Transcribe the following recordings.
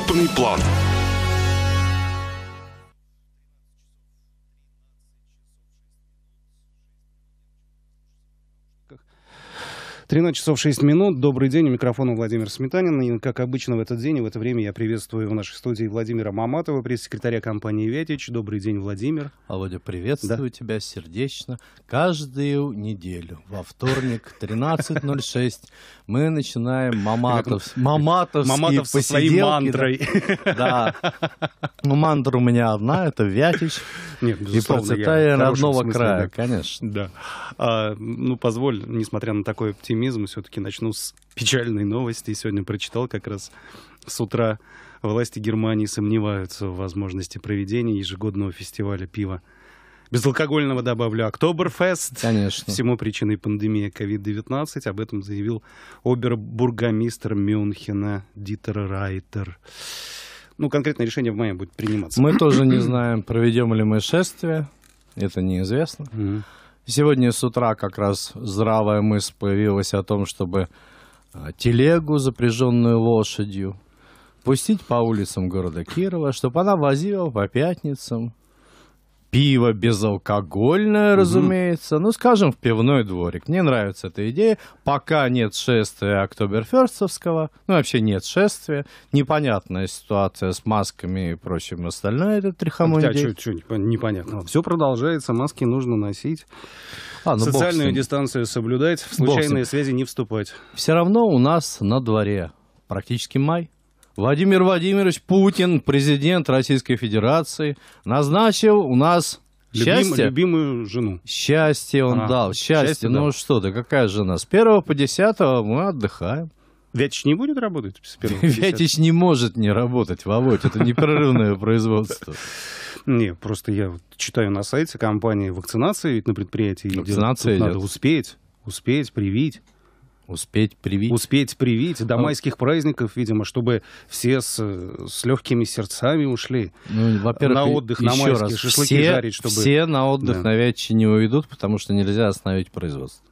крупный план – 13 часов 6 минут. Добрый день. У микрофона Владимир Сметанин. И, как обычно, в этот день и в это время я приветствую в нашей студии Владимира Маматова, пресс-секретаря компании «Вятич». Добрый день, Владимир. А Володя, приветствую да. тебя сердечно. Каждую неделю во вторник 13.06 мы начинаем Маматов, маматовские Маматов со своей мантрой. Да. Ну, мантра у меня одна, это «Вятич». Нет, И процветание родного края, конечно. Да. А, ну, позволь, несмотря на такой оптимизм, оптимизм. Все-таки начну с печальной новости. Сегодня прочитал как раз с утра. Власти Германии сомневаются в возможности проведения ежегодного фестиваля пива безалкогольного добавлю Октоберфест. Конечно. Всему причиной пандемия COVID-19. Об этом заявил обербургомистр Мюнхена Дитер Райтер. Ну, конкретное решение в мае будет приниматься. Мы тоже не знаем, проведем ли мы шествие. Это неизвестно. Mm-hmm. Сегодня с утра как раз здравая мысль появилась о том, чтобы а, телегу, запряженную лошадью, пустить по улицам города Кирова, чтобы она возила по пятницам пиво безалкогольное, mm-hmm. разумеется. Ну, скажем, в пивной дворик. Мне нравится эта идея. Пока нет шествия Октоберферстовского, ну, вообще нет шествия. Непонятная ситуация с масками и прочим остальное. Это трихомонди. Хотя, чуть, чуть непонятно. Все продолжается, маски нужно носить. А, ну, Социальную дистанцию соблюдать, в случайные связи не вступать. Все равно у нас на дворе практически май. Владимир Владимирович Путин, президент Российской Федерации, назначил у нас Любим, счастье. Любимую жену. Счастье он а, дал. Счастье. счастье ну дал. что ты, какая жена? С первого по десятого мы отдыхаем. Вятич не будет работать с первого по Вятич не может не работать, Володь. Это непрерывное производство. Не, просто я читаю на сайте компании вакцинации ведь на предприятии. Вакцинация идет. Надо успеть, успеть привить. Успеть привить. Успеть привить до а. майских праздников, видимо, чтобы все с, с легкими сердцами ушли ну, во на отдых, на майские раз, шашлыки все, жарить. Чтобы... Все на отдых да. на Вятчине не уйдут, потому что нельзя остановить производство.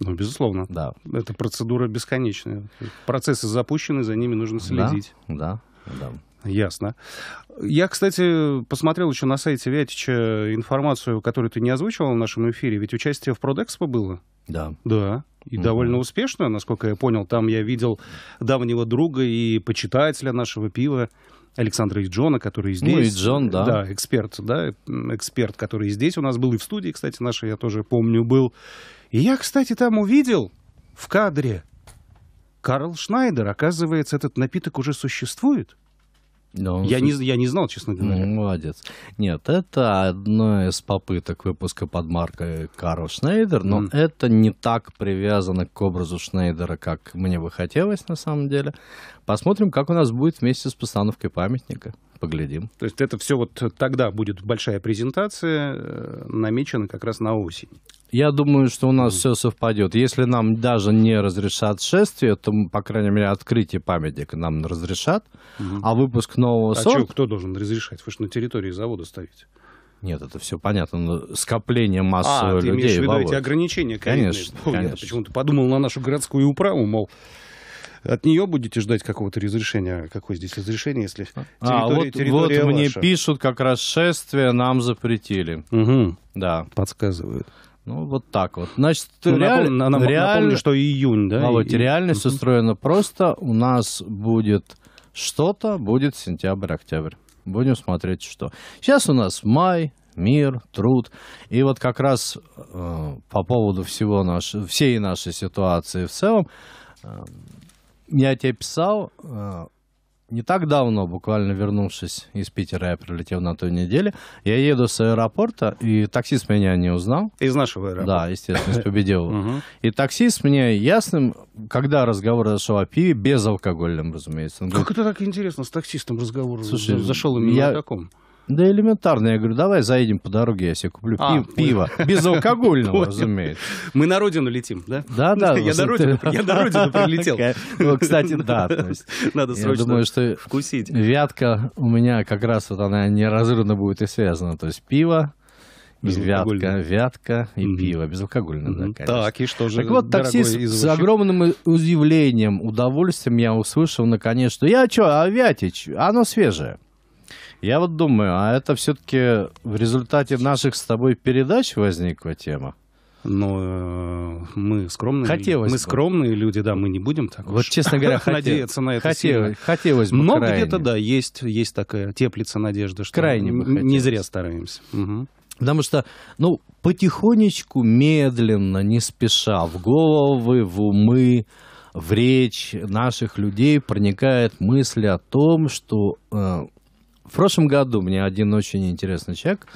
Ну, безусловно. Да. Это процедура бесконечная. Процессы запущены, за ними нужно следить. Да, да. да. Ясно. Я, кстати, посмотрел еще на сайте Вятича информацию, которую ты не озвучивал в нашем эфире, ведь участие в Продэкспо было. Да. Да. И mm довольно успешно, насколько я понял. Там я видел давнего друга и почитателя нашего пива. Александра и Джона, который ну, здесь. Ну, и Джон, да. Да, эксперт, да, эксперт, который здесь у нас был и в студии, кстати, нашей, я тоже помню, был. И я, кстати, там увидел в кадре Карл Шнайдер. Оказывается, этот напиток уже существует. Но... Я, не, я не знал, честно говоря. Молодец. Нет, это одна из попыток выпуска под маркой Карл Шнейдер, но mm. это не так привязано к образу Шнейдера, как мне бы хотелось на самом деле. Посмотрим, как у нас будет вместе с постановкой памятника. Поглядим. То есть это все вот тогда будет большая презентация, э, намечена как раз на осень. Я думаю, что у нас все совпадет. Если нам даже не разрешат шествие, то, по крайней мере, открытие памятника нам разрешат, угу. а выпуск нового а сорта... А кто должен разрешать? Вы же на территории завода стоите. Нет, это все понятно. Но скопление массовых а, людей. А, ты имеешь в виду эти ограничения? Конечно, конечно. Я почему-то подумал на нашу городскую управу, мол от нее будете ждать какого-то разрешения? Какое здесь разрешение, если территория, а, вот, территория вот ваша? мне пишут, как расшествие, нам запретили. Угу. Да. Подсказывают. Ну, вот так вот. Значит, ну, реаль... напомню, реаль... что июнь, да? Володь, и... реальность угу. устроена просто. У нас будет что-то, будет сентябрь-октябрь. Будем смотреть, что. Сейчас у нас май, мир, труд. И вот как раз э, по поводу всего наш... всей нашей ситуации в целом, э, я тебе писал, э, не так давно, буквально вернувшись из Питера, я прилетел на той неделе. Я еду с аэропорта, и таксист меня не узнал. Из нашего аэропорта? Да, естественно, из Победилова. И таксист мне ясным, когда разговор зашел о пиве, без алкогольным, разумеется. Как это так интересно, с таксистом разговор зашел именно о таком? Да элементарно. Я говорю, давай заедем по дороге, я себе куплю а, пиво. Безалкогольного, разумеется. Мы на родину летим, да? Да, да. Я на родину прилетел. Ну, кстати, да. Надо срочно думаю, что вкусить. Вятка у меня как раз вот она неразрывно будет и связана. То есть пиво, Вятка, вятка и mm-hmm. пиво. Безалкогольное, mm-hmm. да, конечно. Так, и что же, Так вот, таксист с огромным удивлением, удовольствием я услышал наконец, что я что, а вятич, оно свежее. Я вот думаю, а это все-таки в результате наших с тобой передач возникла тема? Но ну, э, мы скромные, хотелось мы бы. скромные люди, да, мы не будем так. Вот уж честно говоря, надеяться на это хотелось, хотелось бы. Но где-то да, есть есть такая теплица надежды, что крайне не зря стараемся. Угу. Потому что, ну, потихонечку, медленно, не спеша, в головы, в умы, в речь наших людей проникает мысль о том, что э, в прошлом году мне один очень интересный человек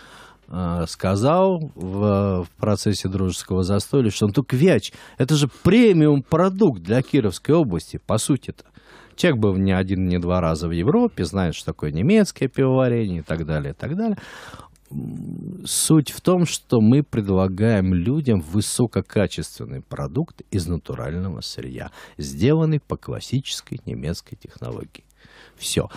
э, сказал в, в процессе дружеского застолья, что он ну, Туквяч – это же премиум-продукт для Кировской области, по сути-то. Человек был не один, не два раза в Европе, знает, что такое немецкое пивоварение и так далее, и так далее. Суть в том, что мы предлагаем людям высококачественный продукт из натурального сырья, сделанный по классической немецкой технологии. Все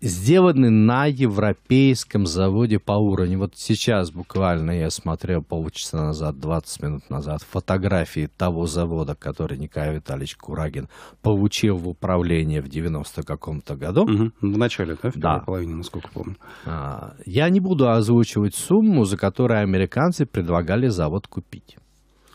сделаны на европейском заводе по уровню. Вот сейчас буквально я смотрел полчаса назад, 20 минут назад, фотографии того завода, который Николай Витальевич Курагин получил в управление в 90 каком-то году. Угу. В начале, да? В да. половине, насколько помню. А, я не буду озвучивать сумму, за которую американцы предлагали завод купить.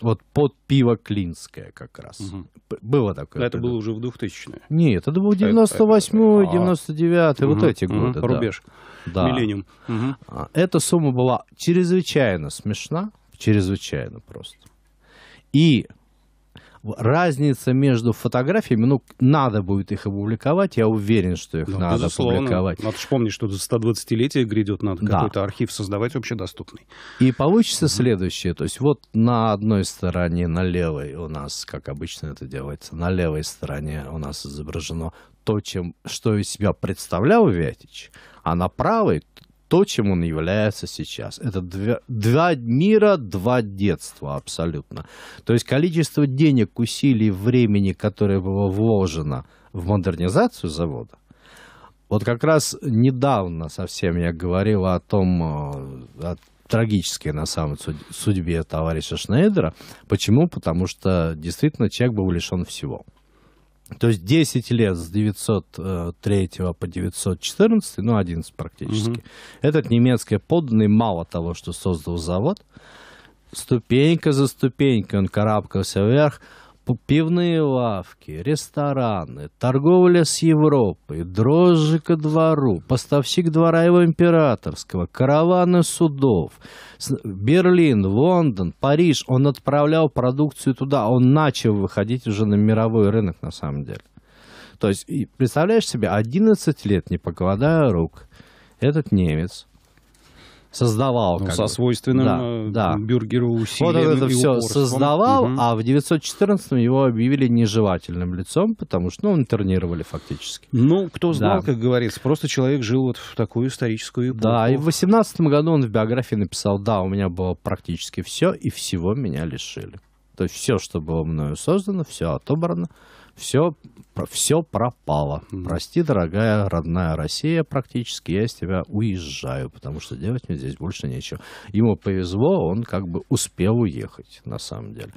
Вот под пиво Клинское как раз. Угу. Было такое. Это было уже в 2000-е? Нет, это был 98-й, 99-й, вот эти угу, годы. Рубеж, да. миллениум. Угу. Эта сумма была чрезвычайно смешна, чрезвычайно просто. И разница между фотографиями, ну, надо будет их опубликовать, я уверен, что их ну, надо опубликовать. Надо же помнить, что за 120 летие грядет, надо да. какой-то архив создавать общедоступный. И получится mm следующее, то есть вот на одной стороне, на левой у нас, как обычно это делается, на левой стороне у нас изображено то, чем, что из себя представлял Вятич, а на правой то, чем он является сейчас. Это два, два мира, два детства абсолютно. То есть количество денег, усилий, времени, которое было вложено в модернизацию завода, вот как раз недавно совсем я говорил о том, э, о трагической на самом судьбе товарища Шнейдера. Почему? Потому что действительно человек был лишен всего. То есть 10 лет с 903 э, по 914, ну 11 практически. Угу. Этот немецкий подданный мало того, что создал завод, ступенька за ступенькой он карабкался вверх, пивные лавки, рестораны, торговля с Европой, дрожжи ко двору, поставщик его Императорского, караваны судов, Берлин, Лондон, Париж. Он отправлял продукцию туда, он начал выходить уже на мировой рынок на самом деле. То есть, представляешь себе, 11 лет, не покладая рук, этот немец – создавал. Ну, со бы. свойственным да, э, да. бюргеру усилием Вот это и все упорством. создавал, угу. а в 914 его объявили нежелательным лицом, потому что ну, он интернировали фактически. Ну, кто знал, да. как говорится, просто человек жил вот в такую историческую эпоху. Да, и в 18 году он в биографии написал, да, у меня было практически все, и всего меня лишили. То есть все, что было мною создано, все отобрано, все, все пропало. Прости, дорогая родная Россия, практически я из тебя уезжаю, потому что делать мне здесь больше нечего. Ему повезло, он как бы успел уехать, на самом деле.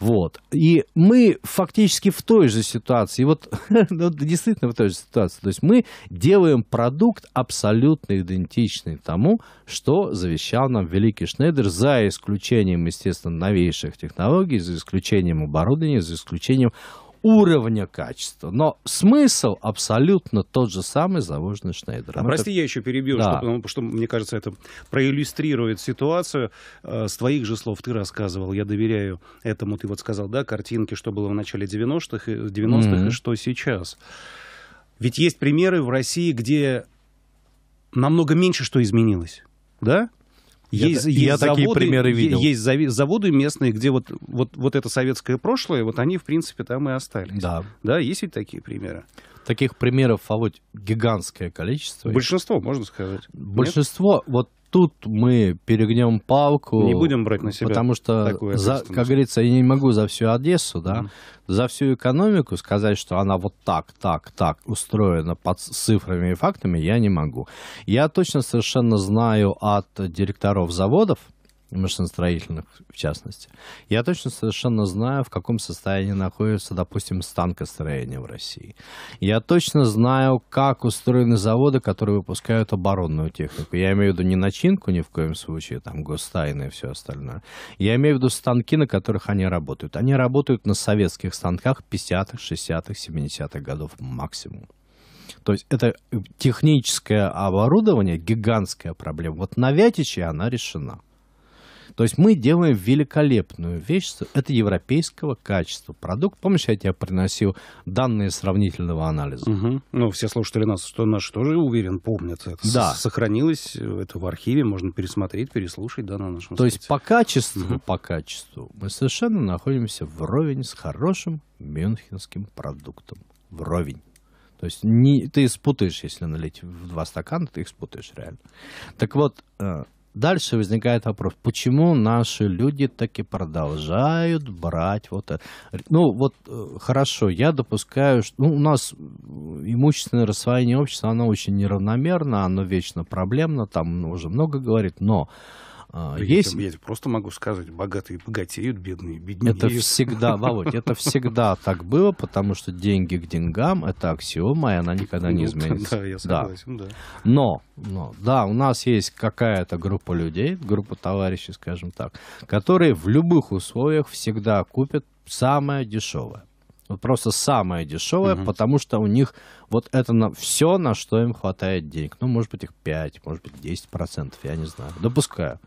Вот. И мы фактически в той же ситуации. Вот ну, действительно в той же ситуации. То есть мы делаем продукт абсолютно идентичный тому, что завещал нам великий Шнейдер, за исключением, естественно, новейших технологий, за исключением оборудования, за исключением уровня качества. Но смысл абсолютно тот же самый завоженный Шнайдер. А прости, я еще перебью, да. что, ну, что, мне кажется, это проиллюстрирует ситуацию. Э, с твоих же слов ты рассказывал, я доверяю этому. Ты вот сказал, да, картинки, что было в начале 90-х, 90 mm-hmm. и что сейчас. Ведь есть примеры в России, где намного меньше что изменилось, да? Есть, я, есть заводы, такие примеры видел. Есть заводы местные, где вот, вот, вот это советское прошлое, вот они, в принципе, там и остались. Да. Да, есть ведь такие примеры. Таких примеров, а вот гигантское количество. Большинство, можно сказать. Большинство, Нет? вот тут мы перегнем палку. Не будем брать на себя. Потому что, такую за, как говорится, я не могу за всю Одессу, да, mm. за всю экономику сказать, что она вот так, так, так устроена под цифрами и фактами, я не могу. Я точно совершенно знаю от директоров заводов, машиностроительных в частности. Я точно совершенно знаю, в каком состоянии находится, допустим, станкостроение в России. Я точно знаю, как устроены заводы, которые выпускают оборонную технику. Я имею в виду не начинку ни в коем случае, там гостайны и все остальное. Я имею в виду станки, на которых они работают. Они работают на советских станках 50-х, 60-х, 70-х годов максимум. То есть это техническое оборудование, гигантская проблема. Вот на Вятиче она решена. То есть мы делаем великолепную вещь, это европейского качества продукт. Помнишь, я тебе приносил данные сравнительного анализа? Угу. Ну, все слушатели нас, что наш тоже, уверен, помнят. Это да. Сохранилось э, это в архиве, можно пересмотреть, переслушать, да, на нашем То сайте. есть по качеству, угу. по качеству мы совершенно находимся вровень с хорошим мюнхенским продуктом. Вровень. То есть не, ты спутаешь, если налить в два стакана, ты их спутаешь реально. Так вот, э, Дальше возникает вопрос, почему наши люди таки продолжают брать вот это? Ну, вот э, хорошо, я допускаю, что ну, у нас имущественное рассвоение общества, оно очень неравномерно, оно вечно проблемно, там уже много говорит, но а, да есть... Я, я просто могу сказать, богатые богатеют, бедные беднеют. Это всегда, Володь, это всегда так было, потому что деньги к деньгам — это аксиома, и она никогда не ну, изменится. Да, я согласен, да. Но, но, да, у нас есть какая-то группа людей, группа товарищей, скажем так, которые в любых условиях всегда купят самое дешевое вот просто самое дешевое, угу. потому что у них вот это на все, на что им хватает денег. Ну, может быть, их 5, может быть, 10%, я не знаю. Допускаю.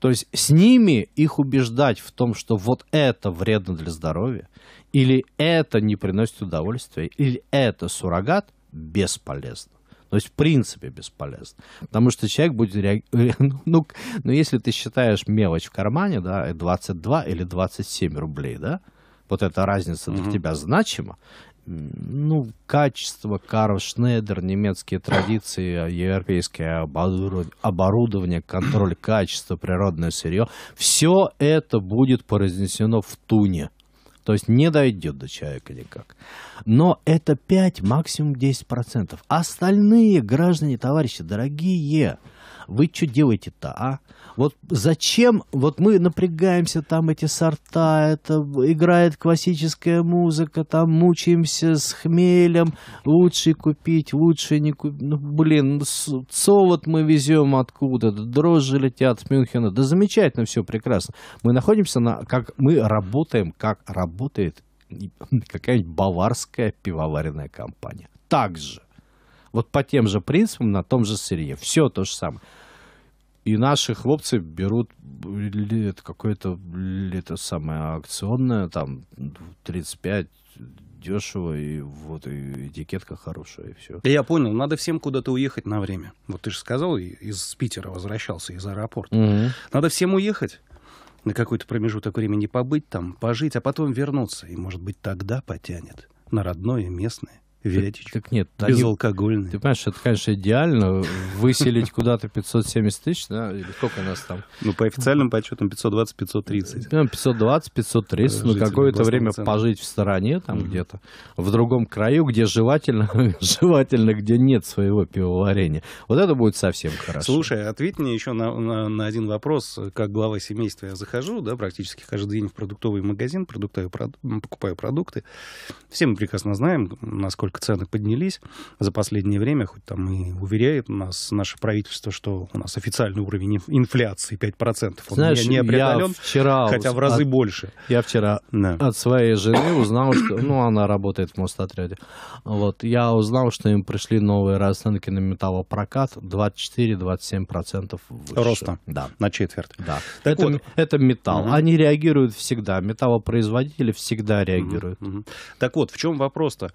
То есть с ними их убеждать в том, что вот это вредно для здоровья, или это не приносит удовольствия, или это суррогат, бесполезно. То есть, в принципе, бесполезно. Потому что человек будет реагировать... Ну, ну, ну, если ты считаешь мелочь в кармане, да, 22 или 27 рублей, да, вот эта разница для mm тебя значима, ну, качество, Карл Шнейдер, немецкие традиции, европейское оборудование, контроль качества, природное сырье, все это будет произнесено в туне. То есть не дойдет до человека никак. Но это 5, максимум 10%. Остальные граждане, товарищи, дорогие, вы что делаете-то, а? Вот зачем? Вот мы напрягаемся, там эти сорта, это играет классическая музыка, там мучаемся с хмелем, лучше купить, лучше не купить. Ну, блин, ну, солод мы везем откуда-то, дрожжи летят с Мюнхена. Да замечательно, все прекрасно. Мы находимся на, как мы работаем, как работает какая-нибудь баварская пивоваренная компания. Также вот по тем же принципам, на том же сырье. Все то же самое. И наши хлопцы берут какое-то это самое акционное, там 35 дешево, и вот и этикетка хорошая, и все. я понял, надо всем куда-то уехать на время. Вот ты же сказал, из Питера возвращался, из аэропорта. Угу. Надо всем уехать на какой-то промежуток времени побыть там, пожить, а потом вернуться. И, может быть, тогда потянет на родное местное. Веретич, Так нет. Безалкогольный. Они, ты понимаешь, это, конечно, идеально. Выселить куда-то 570 тысяч, да, или сколько у нас там? Ну, по официальным подсчетам 520-530. 520-530, э, ну, ну какое-то время центра. пожить в стороне там mm где-то, в другом краю, где желательно, желательно, где нет своего пивоварения. Вот это будет совсем хорошо. Слушай, ответь мне еще на, на, на один вопрос. Как глава семейства я захожу, да, практически каждый день в продуктовый магазин, продуктовый, покупаю продукты. Все мы прекрасно знаем, насколько только цены поднялись за последнее время, хоть там и уверяет нас наше правительство, что у нас официальный уровень инфляции 5%. Он Знаешь, не, не я вчера... Хотя в разы от, больше. Я вчера да. от своей жены узнал, что... Ну, она работает в Мостотряде. Вот, я узнал, что им пришли новые расценки на металлопрокат 24-27% выше. Роста? Да. На четверть? Да. Так это, вот. это металл. Угу. Они реагируют всегда. Металлопроизводители всегда реагируют. Угу. Угу. Так вот, в чем вопрос-то?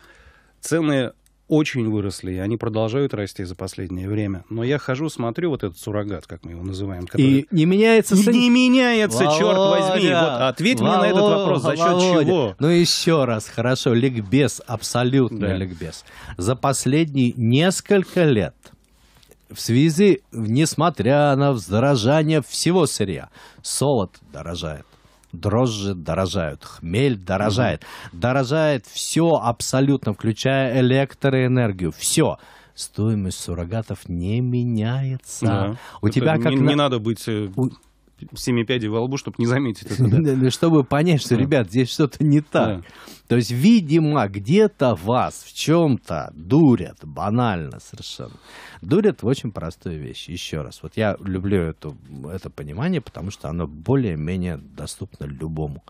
Цены очень выросли, и они продолжают расти за последнее время. Но я хожу, смотрю вот этот суррогат, как мы его называем. Который... И не меняется цен. Не меняется, Володя! черт возьми. Вот ответь Володя! мне на этот вопрос, за счет Володя! чего? Ну еще раз, хорошо, ликбез, абсолютно да. ликбез. За последние несколько лет в связи, несмотря на вздорожание всего сырья, солод дорожает, дрожжи дорожают, хмель дорожает, mm дорожает все абсолютно, включая электроэнергию, все стоимость суррогатов не меняется. Да. У Это тебя как не, на... не надо быть э, семи пядей во лбу, чтобы не заметить это. Да? чтобы понять, что, ребят, здесь что-то не так. Да. То есть, видимо, где-то вас в чем-то дурят, банально совершенно. Дурят в очень простую вещь. Еще раз, вот я люблю это это понимание, потому что оно более-менее доступно любому.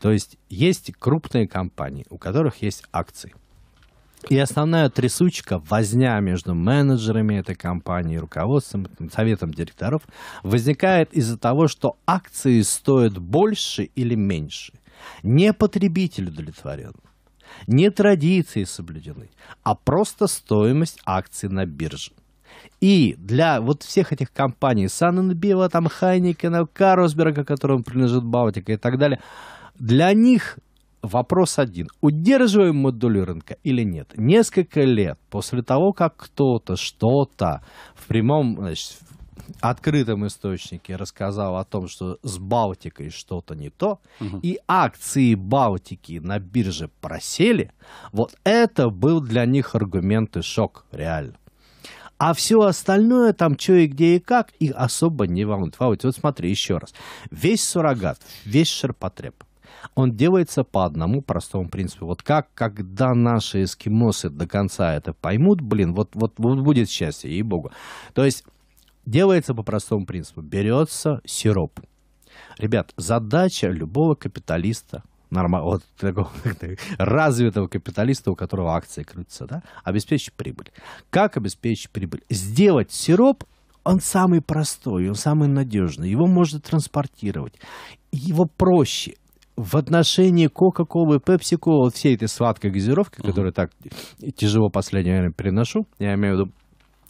То есть, есть крупные компании, у которых есть акции – и основная трясучка, возня между менеджерами этой компании, руководством, советом директоров, возникает из-за того, что акции стоят больше или меньше. Не потребитель удовлетворен, не традиции соблюдены, а просто стоимость акций на бирже. И для вот всех этих компаний, Санненбива, там Хайникена, Каросберга, которым принадлежит Балтика и так далее, для них Вопрос один. Удерживаем мы долю рынка или нет? Несколько лет после того, как кто-то что-то в прямом, значит, открытом источнике рассказал о том, что с Балтикой что-то не то, угу. и акции Балтики на бирже просели, вот это был для них аргумент и шок, реально. А все остальное, там что и где и как, их особо не волнует. Вот смотри еще раз. Весь суррогат, весь ширпотреб – он делается по одному простому принципу. Вот как, когда наши эскимосы до конца это поймут, блин, вот, вот, вот будет счастье, ей-богу. То есть делается по простому принципу. Берется сироп. Ребят, задача любого капиталиста нормально, вот такого развитого капиталиста, у которого акции крутятся, да, обеспечить прибыль. Как обеспечить прибыль? Сделать сироп, он самый простой, он самый надежный, его можно транспортировать, его проще в отношении Кока-Колы, Пепси-Колы, вот всей этой сладкой газировки, uh-huh. которую так тяжело последнее время переношу, я имею в виду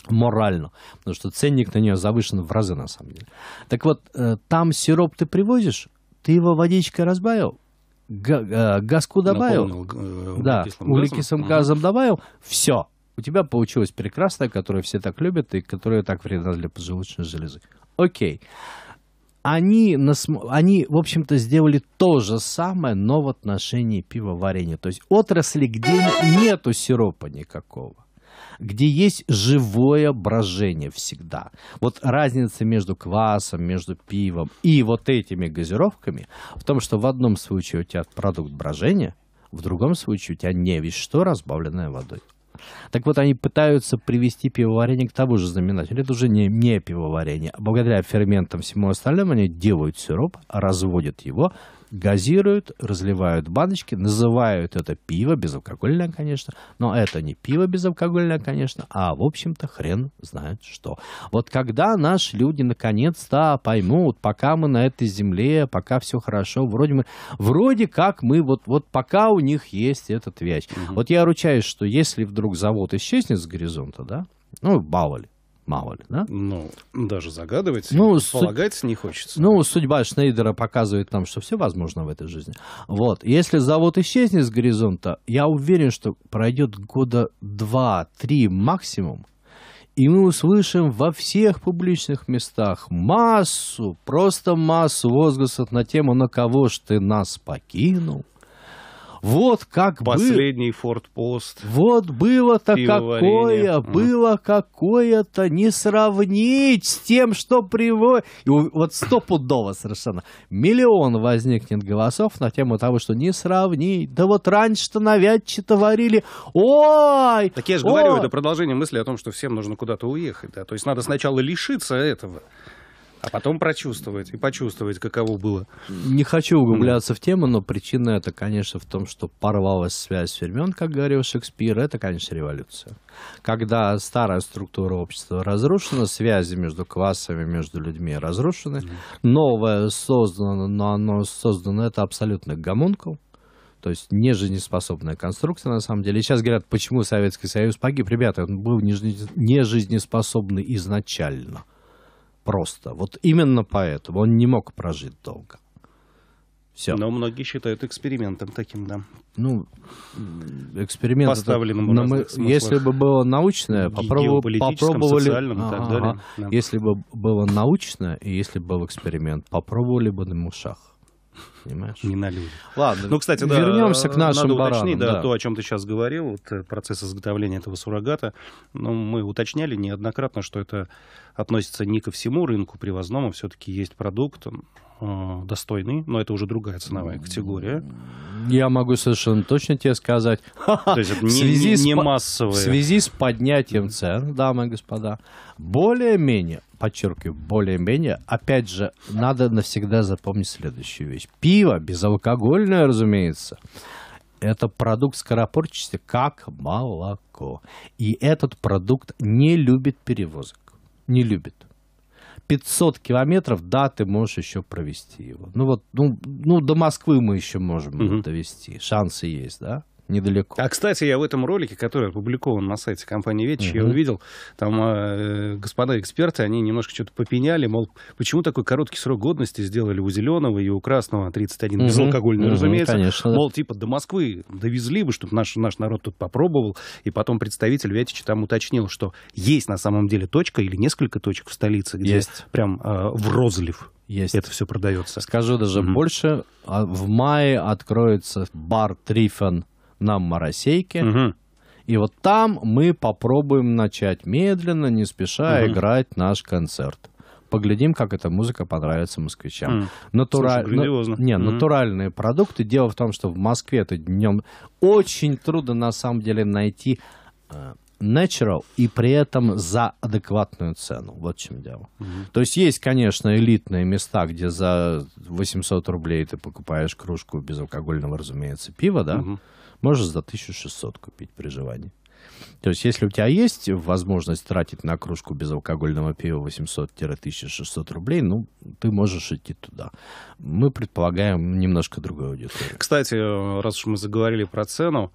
морально, потому что ценник на нее завышен в разы на самом деле. Так вот, э, там сироп ты привозишь, ты его водичкой разбавил, э, газку добавил, Наполнил, э, да, углекислым газом, газом добавил, все, у тебя получилось прекрасное, которое все так любят и которое так вредно для поджелудочной железы. Окей. Okay они, они, в общем-то, сделали то же самое, но в отношении пивоварения. То есть отрасли, где нету сиропа никакого где есть живое брожение всегда. Вот разница между квасом, между пивом и вот этими газировками в том, что в одном случае у тебя продукт брожения, в другом случае у тебя не весь что разбавленное водой. Так вот, они пытаются привести пивоварение к тому же знаменателю. Это уже не, не пивоварение. А благодаря ферментам всему остальному они делают сироп, разводят его, газируют, разливают баночки, называют это пиво, безалкогольное, конечно, но это не пиво безалкогольное, конечно, а, в общем-то, хрен знает что. Вот когда наши люди наконец-то поймут, пока мы на этой земле, пока все хорошо, вроде мы, вроде как мы, вот, вот пока у них есть этот вещь. Угу. Вот я ручаюсь, что если вдруг завод исчезнет с горизонта, да, ну, в мало ли, да? Ну, даже загадывать, ну, полагать су... не хочется. Ну, судьба Шнейдера показывает нам, что все возможно в этой жизни. Вот, если завод исчезнет с горизонта, я уверен, что пройдет года два-три максимум, и мы услышим во всех публичных местах массу, просто массу возгласов на тему «На кого ж ты нас покинул?» Вот как Последний бы... форт Вот было-то какое, было какое-то не сравнить с тем, что приводит. Вот стопудово совершенно. Миллион возникнет голосов на тему того, что не сравнить. Да вот раньше-то навязчи-то варили. Ой! Так я же ой! говорю, это продолжение мысли о том, что всем нужно куда-то уехать. Да? То есть надо сначала лишиться этого. А потом прочувствовать и почувствовать, каково было. Не хочу углубляться mm. в тему, но причина это, конечно, в том, что порвалась связь времен, как говорил Шекспир, это, конечно, революция. Когда старая структура общества разрушена, связи между классами, между людьми разрушены, mm. новое создано, но оно создано, это абсолютно гомункул, то есть нежизнеспособная конструкция, на самом деле. И сейчас говорят, почему Советский Союз погиб. Ребята, он был нежизнеспособный жизнеспособный изначально просто. Вот именно поэтому он не мог прожить долго. Все. Но многие считают экспериментом таким, да. Ну, эксперимент... Поставленным это, мы, Если бы было научное, попробовали... Ага, так далее. Ага. Да. Если бы было научное и если бы был эксперимент, попробовали бы на мушах понимаешь? Не на людях. Ладно. Ну, кстати, да, вернемся к нашим надо баранам. да, да, то, о чем ты сейчас говорил, вот, э, процесс изготовления этого суррогата. Ну, мы уточняли неоднократно, что это относится не ко всему рынку привозному, все-таки есть продукт, э, достойный, но это уже другая ценовая категория. Я могу совершенно точно тебе сказать. То есть это не, в связи не, не массовые. В связи с поднятием цен, дамы и господа, более-менее, подчеркиваю, более-менее, опять же, надо навсегда запомнить следующую вещь пиво, безалкогольное, разумеется, это продукт скоропорчести, как молоко. И этот продукт не любит перевозок. Не любит. 500 километров, да, ты можешь еще провести его. Ну вот, ну, ну до Москвы мы еще можем угу. довести, шансы есть, да недалеко. А, кстати, я в этом ролике, который опубликован на сайте компании «Ветч», угу. я увидел, там э, господа эксперты, они немножко что-то попеняли, мол, почему такой короткий срок годности сделали у «Зеленого» и у «Красного» 31 угу. безалкогольный, угу, разумеется. Конечно, да. Мол, типа до Москвы довезли бы, чтобы наш, наш народ тут попробовал. И потом представитель «Вятича» там уточнил, что есть на самом деле точка или несколько точек в столице, где есть. прям э, в розлив есть. Это все продается. Скажу даже mm-hmm. больше. А, в мае откроется бар Трифон на Моросейке Угу. И вот там мы попробуем начать медленно, не спеша угу. играть наш концерт. Поглядим, как эта музыка понравится москвичам. Mm. Натура... Слушай, Не, mm. натуральные продукты. Дело в том, что в Москве это днем очень трудно на самом деле найти э, natural и при этом за адекватную цену. Вот в чем дело. Mm-hmm. То есть есть, конечно, элитные места, где за 800 рублей ты покупаешь кружку безалкогольного, разумеется, пива, да? Mm-hmm можешь за 1600 купить при желании. То есть, если у тебя есть возможность тратить на кружку безалкогольного пива 800-1600 рублей, ну, ты можешь идти туда. Мы предполагаем немножко другой аудиторию. Кстати, раз уж мы заговорили про цену,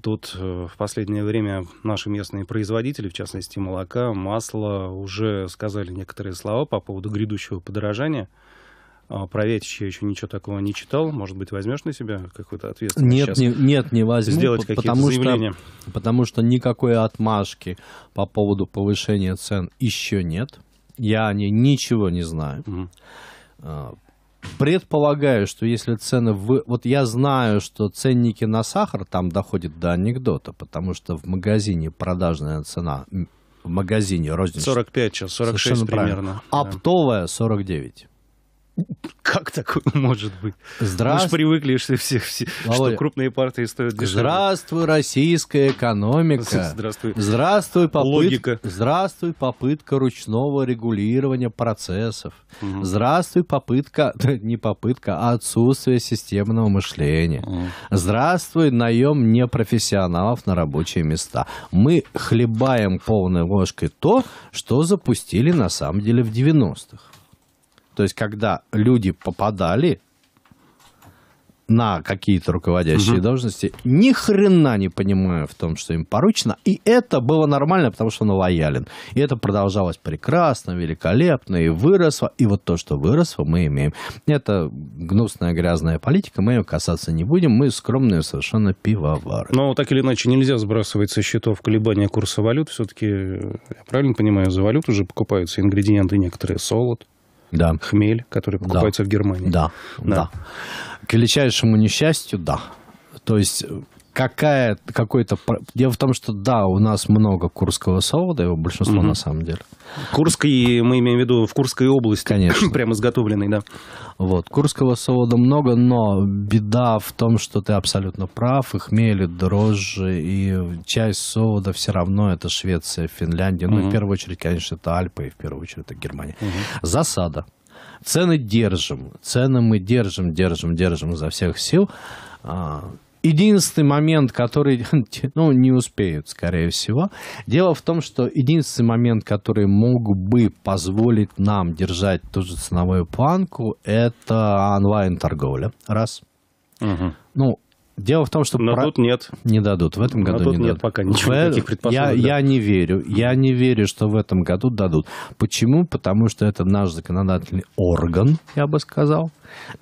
Тут э, в последнее время наши местные производители, в частности молока, масла, уже сказали некоторые слова по поводу грядущего подорожания. А про Вятича еще ничего такого не читал. Может быть, возьмешь на себя какую-то ответственность? Нет, не, нет, не возьму. Сделать по- потому заявления. Что, потому что никакой отмашки по поводу повышения цен еще нет. Я о ней ничего не знаю. Угу. Предполагаю, что если цены... Вы... Вот я знаю, что ценники на сахар там доходят до анекдота, потому что в магазине продажная цена в магазине розничная. 45 сейчас, 46 Совершенно примерно. Правильно. Да. Оптовая 49. Как такое может быть? Здравствуй. Мы же привыкли, что, все, все, что крупные партии стоят дешевле. Здравствуй, российская экономика. Здравствуй. Здравствуй, попыт... Логика. Здравствуй, попытка ручного регулирования процессов. Угу. Здравствуй, попытка, не попытка, а отсутствие системного мышления. Угу. Здравствуй, наем непрофессионалов на рабочие места. Мы хлебаем полной ложкой то, что запустили на самом деле в 90-х. То есть, когда люди попадали на какие-то руководящие угу. должности, ни хрена не понимая в том, что им поручено. И это было нормально, потому что он лоялен. И это продолжалось прекрасно, великолепно, и выросло. И вот то, что выросло, мы имеем. Это гнусная, грязная политика, мы ее касаться не будем. Мы скромные совершенно пивовары. Но так или иначе нельзя сбрасывать со счетов колебания курса валют. Все-таки, я правильно понимаю, за валюту уже покупаются ингредиенты некоторые, солод да. хмель, который покупается да. в Германии. Да. да, да. К величайшему несчастью, да. То есть какая, какой-то... Дело в том, что да, у нас много курского солода, его большинство угу. на самом деле. Курский, мы имеем в виду в Курской области. Конечно. Прям изготовленный, да. Вот, курского солода много, но беда в том, что ты абсолютно прав, и хмели, дрожжи, и часть солода все равно это Швеция, Финляндия, угу. ну, в первую очередь, конечно, это Альпы, и в первую очередь это Германия. Угу. Засада. Цены держим, цены мы держим, держим, держим изо всех сил а, Единственный момент, который, ну, не успеют, скорее всего. Дело в том, что единственный момент, который мог бы позволить нам держать ту же ценовую планку, это онлайн-торговля. Раз. Угу. Ну, Дело в том, что... Но про... тут нет. Не дадут. В этом году Но тут не нет дадут. пока ничего, в... таких э, предпосылок. Я, я не верю. Я не верю, что в этом году дадут. Почему? Потому что это наш законодательный орган, я бы сказал.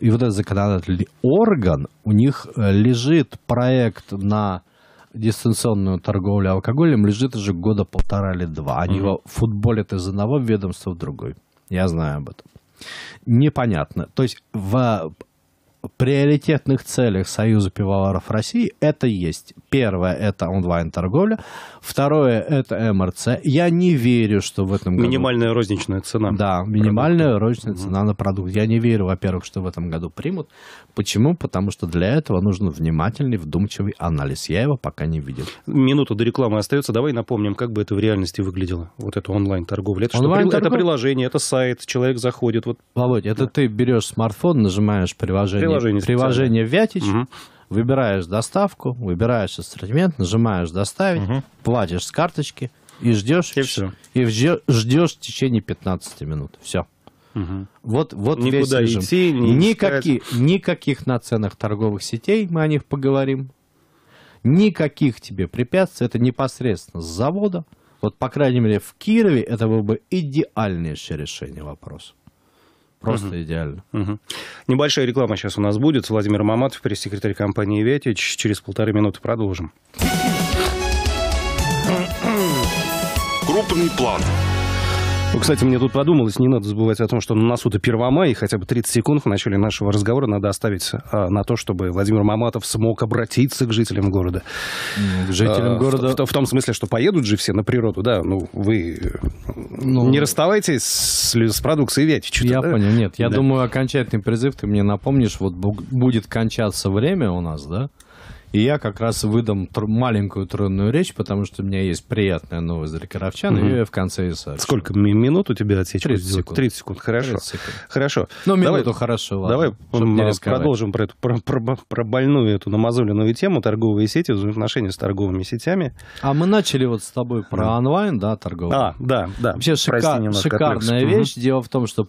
И вот этот законодательный орган, у них э, лежит проект на дистанционную торговлю алкоголем, лежит уже года полтора или два. Они угу. его футболят из одного ведомства в другой. Я знаю об этом. Непонятно. То есть в приоритетных целях Союза пивоваров России это есть. Первое – это онлайн-торговля. Второе – это МРЦ. Я не верю, что в этом году... Минимальная розничная цена. Да, минимальная продукта. розничная цена на продукт. Я не верю, во-первых, что в этом году примут. Почему? Потому что для этого нужен внимательный, вдумчивый анализ. Я его пока не видел. Минута до рекламы остается. Давай напомним, как бы это в реальности выглядело, вот это онлайн-торговля. Это, онлайн это приложение, это сайт, человек заходит. Вот... Володь, это да. ты берешь смартфон, нажимаешь приложение приложение, приложение Вятич, угу. выбираешь доставку, выбираешь ассортимент, нажимаешь доставить, угу. платишь с карточки и ждешь и, все. и ждешь в течение 15 минут. Все. Угу. Вот, вот Никуда весь Идти, не никаких, никаких на торговых сетей, мы о них поговорим. Никаких тебе препятствий, это непосредственно с завода. Вот, по крайней мере, в Кирове это было бы идеальнейшее решение вопроса. Просто угу. идеально. Угу. Небольшая реклама сейчас у нас будет. Владимир Маматов, пресс-секретарь компании «Ветич». Через полторы минуты продолжим. Крупный план ну, кстати, мне тут подумалось, не надо забывать о том, что на носу это 1 мая, и хотя бы 30 секунд в начале нашего разговора надо оставить а, на то, чтобы Владимир Маматов смог обратиться к жителям города. К жителям а, города. В, в, в том смысле, что поедут же все на природу, да, ну вы ну, не расставайтесь с, с продукцией Вятича. Я да? понял, нет, я да. думаю, окончательный призыв ты мне напомнишь, вот будет кончаться время у нас, да? И я как раз выдам тр- маленькую трудную речь, потому что у меня есть приятная новость для кировчан, угу. и я в конце и сообщу. Сколько минут у тебя отсечка? 30 секунд. 30 секунд, хорошо. 30 секунд. Хорошо. Ну, минуту давай, хорошо, ладно, Давай продолжим про, эту, про, про, про больную эту намазоленную тему, торговые сети, взаимоотношения с торговыми сетями. А мы начали вот с тобой про да. онлайн, да, торговые? А, да, да. Вообще шика- шикарная отрыв. вещь. Угу. Дело в том, что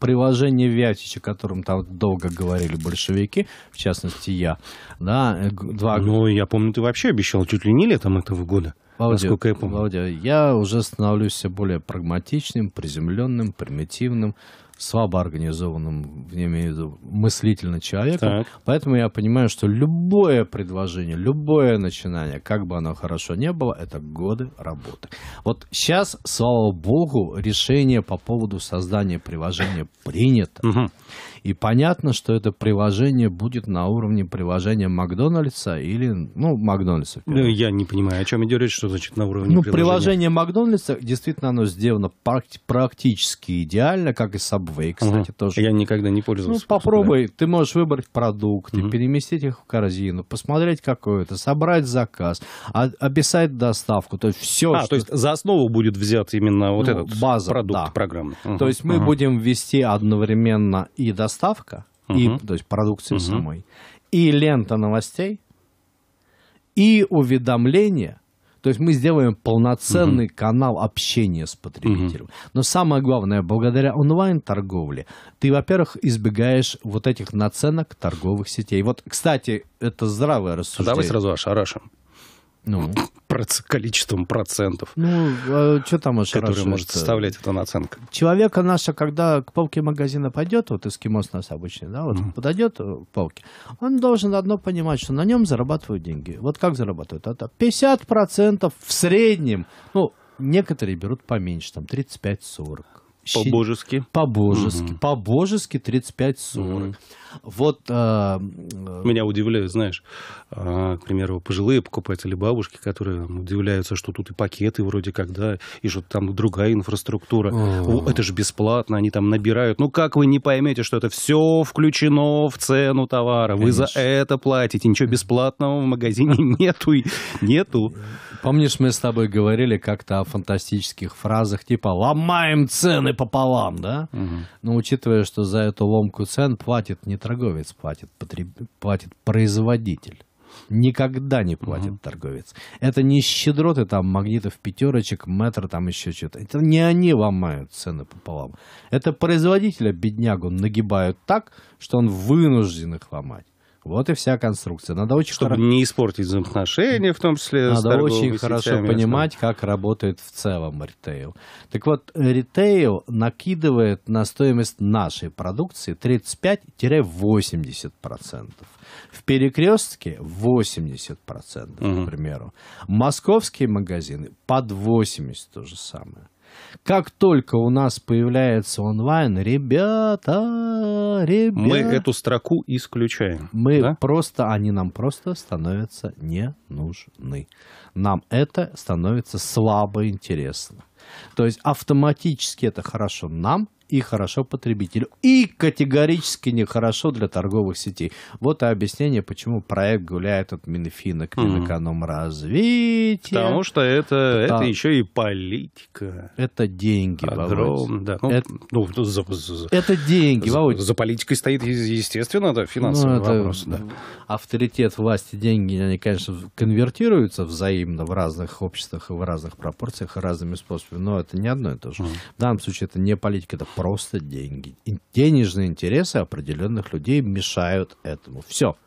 приложение Вятич, о котором там долго говорили большевики, в частности я, да, э, Два года. Ну, я помню, ты вообще обещал чуть ли не летом этого года. Клаудио, насколько я помню. Клаудио, я уже становлюсь все более прагматичным, приземленным, примитивным, слабо организованным, я имею в виду, мыслительно человеком. Так. Поэтому я понимаю, что любое предложение, любое начинание, как бы оно хорошо не было, это годы работы. Вот сейчас, слава богу, решение по поводу создания приложения принято. Угу. И понятно, что это приложение будет на уровне приложения Макдональдса или, ну, Макдональдса. Ну, я не понимаю, о чем идет речь, что значит на уровне ну, приложения. приложение Макдональдса, действительно, оно сделано практически идеально, как и Subway, кстати, угу. тоже. Я никогда не пользовался. Ну, попробуй, да. ты можешь выбрать продукты, угу. переместить их в корзину, посмотреть, какое это, собрать заказ, а, описать доставку, то есть все. А, что... то есть за основу будет взят именно вот ну, этот база, продукт да. программы. Угу. То есть мы угу. будем ввести одновременно и доставку поставка, угу. и, то есть продукции угу. самой, и лента новостей, и уведомления. То есть мы сделаем полноценный угу. канал общения с потребителем. Угу. Но самое главное, благодаря онлайн-торговле, ты, во-первых, избегаешь вот этих наценок торговых сетей. Вот, кстати, это здравое рассуждение. А давай сразу ошарашим. Ну. Проц... количеством процентов. Ну, а что там уж Который может это... составлять эта наценка. Человека наша, когда к полке магазина пойдет, вот эскимос нас обычный, да, вот mm. подойдет к э, полке, он должен одно понимать, что на нем зарабатывают деньги. Вот как зарабатывают? Это 50% в среднем. Ну, некоторые берут поменьше, там 35-40. По-божески. По-божески. Угу. По-божески 35-40. Угу. Вот, а... Меня удивляют, знаешь, а, к примеру, пожилые покупатели, бабушки, которые удивляются, что тут и пакеты вроде как, да, и что там другая инфраструктура. О, это же бесплатно, они там набирают. Ну как вы не поймете, что это все включено в цену товара? Вы Конечно. за это платите. Ничего бесплатного в магазине нету. Нету. Помнишь, мы с тобой говорили как-то о фантастических фразах типа «ломаем цены, пополам, да? Угу. Но учитывая, что за эту ломку цен платит не торговец, платит, потреб... платит производитель. Никогда не платит угу. торговец. Это не щедроты там магнитов пятерочек, метр там еще что-то. Это не они ломают цены пополам. Это производителя беднягу нагибают так, что он вынужден их ломать. Вот и вся конструкция. Надо очень Чтобы хорошо... не испортить взаимоотношения, в том числе Надо очень хорошо понимать, как работает в целом ритейл. Так вот, ритейл накидывает на стоимость нашей продукции 35-80%. В перекрестке 80%, угу. к примеру. Московские магазины под 80% то же самое. Как только у нас появляется онлайн, ребята, ребята... Мы эту строку исключаем. Мы да? просто, они нам просто становятся не нужны. Нам это становится слабо интересно. То есть автоматически это хорошо нам, и хорошо потребителю, и категорически нехорошо для торговых сетей. Вот и объяснение, почему проект гуляет от Минфина к Минэкономразвитию. Потому что это, да. это еще и политика. Это деньги, Огром, да. Ну, это, ну, за, за, это деньги, за, За политикой стоит, естественно, да, финансовый ну, это вопрос. Да. Авторитет власти, деньги, они, конечно, конвертируются взаимно в разных обществах и в разных пропорциях и разными способами, но это не одно и то же. Mm. В данном случае это не политика, это просто деньги. денежные интересы определенных людей мешают этому. Все.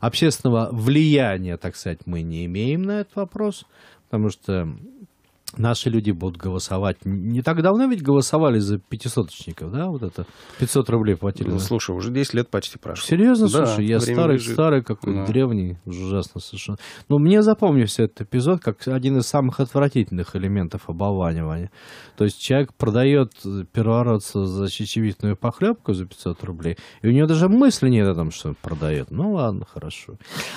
Общественного влияния, так сказать, мы не имеем на этот вопрос, потому что наши люди будут голосовать. Не так давно ведь голосовали за пятисоточников, да, вот это, 500 рублей платили. Ну, слушай, уже 10 лет почти прошло. Серьезно, да, слушай, я старый, лежит. старый какой, да. древний, ужасно совершенно. Но ну, мне запомнился этот эпизод как один из самых отвратительных элементов обованивания. То есть человек продает первородца за чечевитную похлебку за 500 рублей, и у него даже мысли нет о том, что он продает. Ну, ладно, хорошо.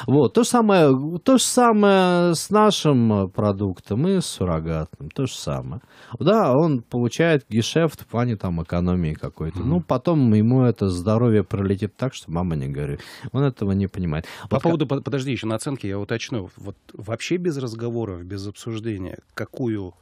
Вот, то же самое, то же самое с нашим продуктом и с суррогатом штатным, то же самое. Да, он получает гешефт в плане там экономии какой-то. Mm-hmm. Ну, потом ему это здоровье пролетит так, что мама не горит. Он этого не понимает. По вот поводу, как... подожди, еще на оценке я уточню. Вот вообще без разговоров, без обсуждения, какую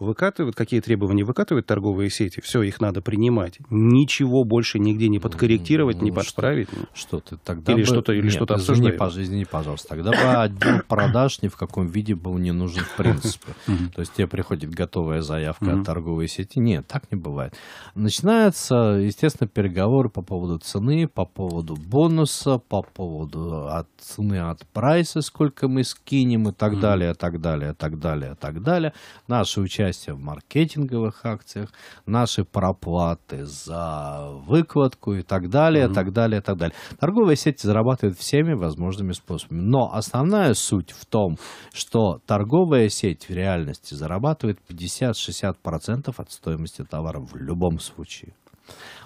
выкатывают, какие требования выкатывают торговые сети, все, их надо принимать. Ничего больше нигде не подкорректировать, ну, не ну, что, подправить. Что ты тогда Или бы... что-то или что-то обсуждаем. Извини, пожалуйста, тогда бы отдел продаж ни в каком виде был не нужен в принципе. То есть тебе приходит готовая заявка от торговой сети. Нет, так не бывает. Начинаются, естественно, переговоры по поводу цены, по поводу бонуса, по поводу от а, цены от прайса, сколько мы скинем и так далее, так далее, так далее, так далее. Наши участники участие в маркетинговых акциях, наши проплаты за выкладку и так далее, mm-hmm. так далее, так далее. Торговые сети зарабатывают всеми возможными способами. Но основная суть в том, что торговая сеть в реальности зарабатывает 50-60% от стоимости товара в любом случае.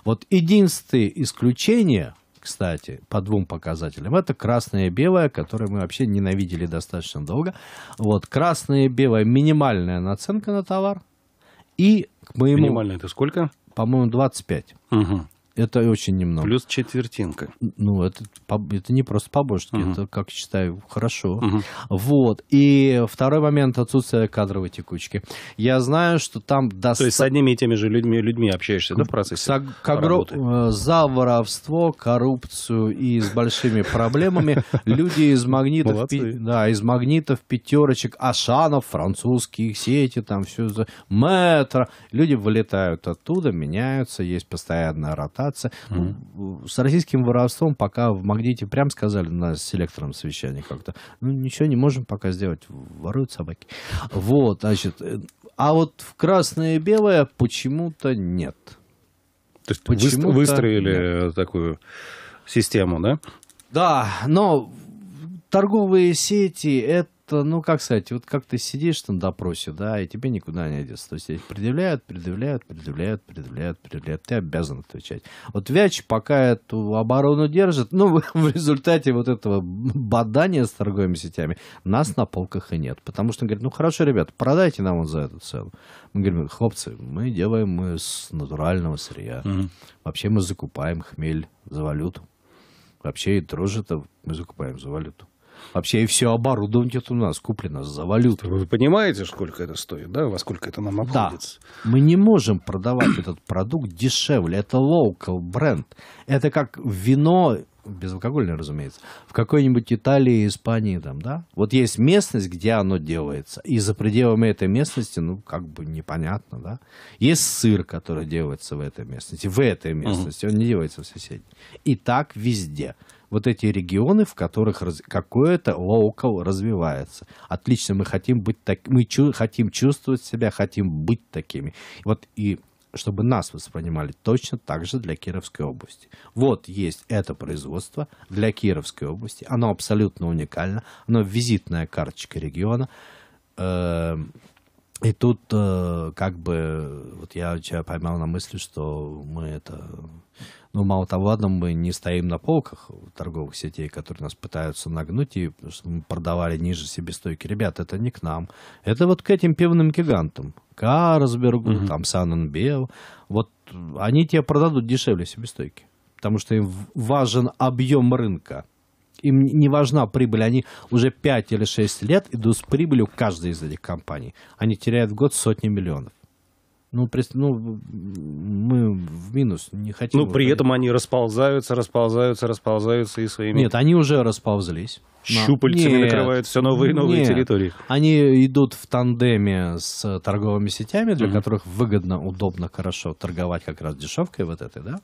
Вот единственное исключение кстати, по двум показателям. Это красное и белое, которое мы вообще ненавидели достаточно долго. Вот красное и белое минимальная наценка на товар. И к моему... Минимальная это сколько? По-моему, 25. Угу. Это очень немного. Плюс четвертинка. Ну, это, это не просто побочки, угу. это, как считаю, хорошо. Угу. Вот. И второй момент отсутствие кадровой текучки. Я знаю, что там... Доста... То есть с одними и теми же людьми, людьми общаешься, да, в процессе Сог... Когро... Э, за воровство, коррупцию и с большими проблемами люди из магнитов, да, из магнитов, пятерочек, ашанов, французских сети, там все, метро. Люди вылетают оттуда, меняются, есть постоянная ротация касаться. Mm-hmm. Ну, с российским воровством пока в Магните прям сказали на селектором совещании как-то. Ну, ничего не можем пока сделать. Воруют собаки. Вот, значит. Э, а вот в красное и белое почему-то нет. То есть почему -то выстроили нет. такую систему, да? Да, но торговые сети это просто, ну, как сказать, вот как ты сидишь на допросе, да, и тебе никуда не одеться. То есть предъявляют, предъявляют, предъявляют, предъявляют, предъявляют. Ты обязан отвечать. Вот Вяч пока эту оборону держит, ну, в результате вот этого бадания с торговыми сетями нас на полках и нет. Потому что, говорит, ну, хорошо, ребят, продайте нам он за эту цену. Мы говорим, хлопцы, мы делаем мы с натурального сырья. Угу. Вообще мы закупаем хмель за валюту. Вообще и дрожжи-то мы закупаем за валюту. Вообще и все оборудование тут у нас куплено за валюту. Вы понимаете, сколько это стоит, да? Во сколько это нам обходится? Да. Мы не можем продавать этот продукт дешевле. Это local бренд. Это как вино безалкогольное, разумеется, в какой-нибудь Италии, Испании, там, да? Вот есть местность, где оно делается, и за пределами этой местности, ну, как бы непонятно, да? Есть сыр, который делается в этой местности, в этой местности, uh-huh. он не делается в соседней. И так везде вот эти регионы, в которых раз... какое-то локал развивается. Отлично, мы хотим быть так, мы чу... хотим чувствовать себя, хотим быть такими. Вот и чтобы нас воспринимали точно так же для Кировской области. Вот есть это производство для Кировской области. Оно абсолютно уникально. Оно визитная карточка региона. Эм, и тут э, как бы вот я тебя поймал на мысли, что мы это ну, мало того, ладно, мы не стоим на полках торговых сетей, которые нас пытаются нагнуть и продавали ниже себестойки. Ребят, это не к нам. Это вот к этим пивным гигантам. Карсбергу, угу. там, Санненбел. Вот они тебе продадут дешевле себестойки. Потому что им важен объем рынка. Им не важна прибыль. Они уже 5 или 6 лет идут с прибылью каждой из этих компаний. Они теряют в год сотни миллионов. Ну, ну, мы в минус не хотим. Ну при этом они расползаются, расползаются, расползаются и своими... Нет, они уже расползлись. Щупальцами Нет. накрывают все новые и новые Нет. территории. Они идут в тандеме с торговыми сетями, для угу. которых выгодно, удобно, хорошо торговать как раз дешевкой вот этой, да?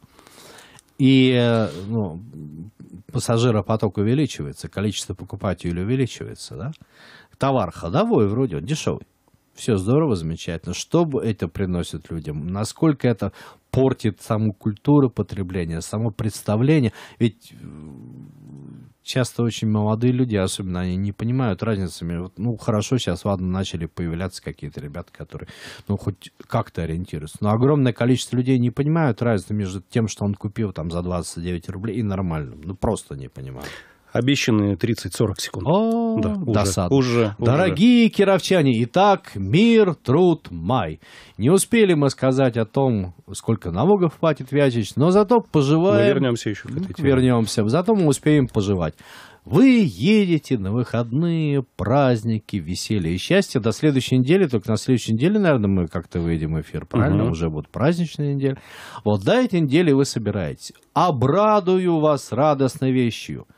И э, ну, пассажиропоток увеличивается, количество покупателей увеличивается, да? Товар ходовой вроде, он дешевый все здорово, замечательно. Что это приносит людям? Насколько это портит саму культуру потребления, само представление? Ведь э, часто очень молодые люди, особенно они не понимают разницы. Вот, ну, хорошо, сейчас, ладно, начали появляться какие-то ребята, которые, ну, хоть как-то ориентируются. Но огромное количество людей не понимают разницы между тем, что он купил там за 29 рублей и нормальным. Ну, просто не понимают. Обещанные 30-40 секунд. О, да, уже, Уже, уже. Дорогие кировчане, итак, мир, труд, май. Не успели мы сказать о том, сколько налогов платит Вячич, но зато поживаем... Мы вернемся еще Вернемся, зато мы успеем поживать. Вы едете на выходные, праздники, веселье и счастье. До следующей недели, только на следующей неделе, наверное, мы как-то выйдем эфир, правильно? Угу. Уже будет праздничная неделя. Вот до этой недели вы собираетесь. Обрадую вас радостной вещью –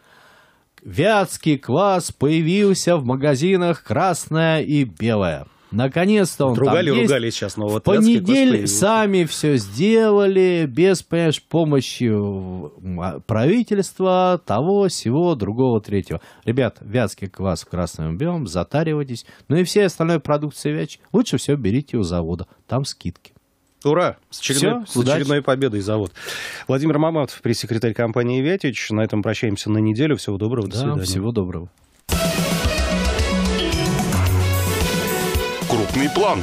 Вятский квас появился в магазинах красное и белое. наконец Наконец-то он Ругали, там есть. ругали сейчас, но вот В понедельник сами все сделали без, понимаешь, помощи правительства, того, всего, другого, третьего. Ребят, вятский квас в красном и белом, затаривайтесь. Ну и все остальной продукции вяч лучше все берите у завода, там скидки. Ура! С очередной, Все, с очередной победой завод. Владимир Маматов, пресс-секретарь компании «Вятич». На этом прощаемся на неделю. Всего доброго, да, до свидания. всего доброго. Крупный план.